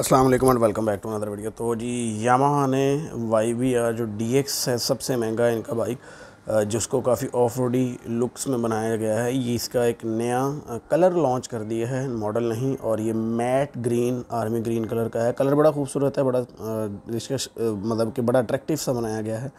अस्सलाम वालेकुम and welcome back to another video तो जी यामाहा ने वाई वी आर जो डी एक्स है सबसे महंगा इनका बाइक जिसको काफ़ी ऑफ रोडी लुक्स में बनाया गया है ये इसका एक नया कलर लॉन्च कर दिया है मॉडल नहीं और ये matte green army green colour का है कलर बड़ा खूबसूरत है बड़ा इसका मतलब कि बड़ा अट्रैक्टिव सा बनाया गया है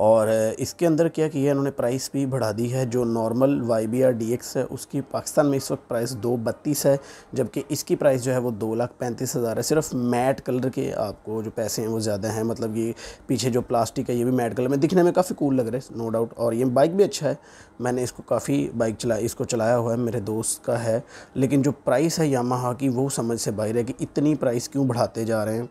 और इसके अंदर क्या किया इन्होंने प्राइस भी बढ़ा दी है जो normal Y B R D X है उसकी पाकिस्तान में इस वक्त प्राइस दो बत्तीस है जबकि इसकी प्राइस जो है वो दो लाख पैंतीस हज़ार है सिर्फ मैट कलर के आपको जो पैसे हैं वो ज़्यादा हैं मतलब ये पीछे जो प्लास्टिक है ये भी मैट कलर में दिखने में काफ़ी कूल लग रहा है नो डाउट और ये बाइक भी अच्छा है मैंने इसको काफ़ी बाइक चला इसको चलाया हुआ है मेरे दोस्त का है लेकिन जो प्राइस है यामा की वो समझ से बाहर है कि इतनी प्राइस क्यों बढ़ाते जा रहे हैं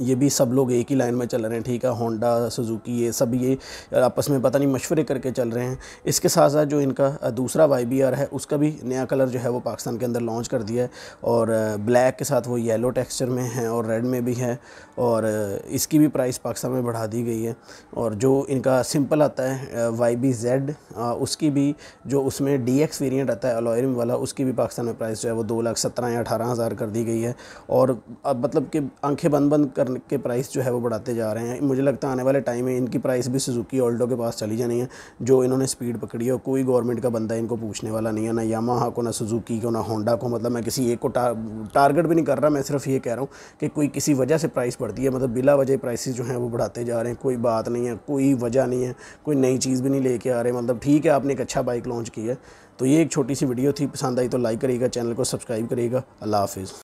ये भी सब लोग एक ही लाइन में चल रहे हैं ठीक है होंडा सुजुकी ये सब ये आपस में पता नहीं मशवरे करके चल रहे हैं इसके साथ साथ जो इनका दूसरा वाई बी आर है उसका भी नया कलर जो है वो पाकिस्तान के अंदर लॉन्च कर दिया है और ब्लैक के साथ वो येलो टेक्सचर में है और रेड में भी है और इसकी भी प्राइस पाकिस्तान में बढ़ा दी गई है और जो इनका सिंपल आता है वाई बी जेड उसकी भी जो उसमें डी एक्स वेरियंट आता है अलॉयरम वाला उसकी भी पाकिस्तान में प्राइस जो है वो दो लाख सत्रह या अठारह हज़ार कर दी गई है और अब मतलब कि आंखें बंद बंद कर कर के प्राइस जो है वो बढ़ाते जा रहे हैं मुझे लगता है आने वाले टाइम में इनकी प्राइस भी सुजुकी ऑल्टो के पास चली जानी है जो इन्होंने स्पीड पकड़ी है कोई गवर्नमेंट का बंदा इनको पूछने वाला नहीं है ना यामा को ना सुजुकी को ना होंडा को मतलब मैं किसी एक को टारगेट भी नहीं कर रहा मैं सिर्फ ये कह रहा हूँ कि कोई किसी वजह से प्राइस बढ़ती है मतलब बिला वजह प्राइस जो हैं वो बढ़ाते जा रहे हैं कोई बात नहीं है कोई वजह नहीं है कोई नई चीज़ भी नहीं लेके आ रहे मतलब ठीक है आपने एक अच्छा बाइक लॉन्च की है तो ये एक छोटी सी वीडियो थी पसंद आई तो लाइक करिएगा चैनल को सब्सक्राइब करिएगा अल्लाह हाफिज़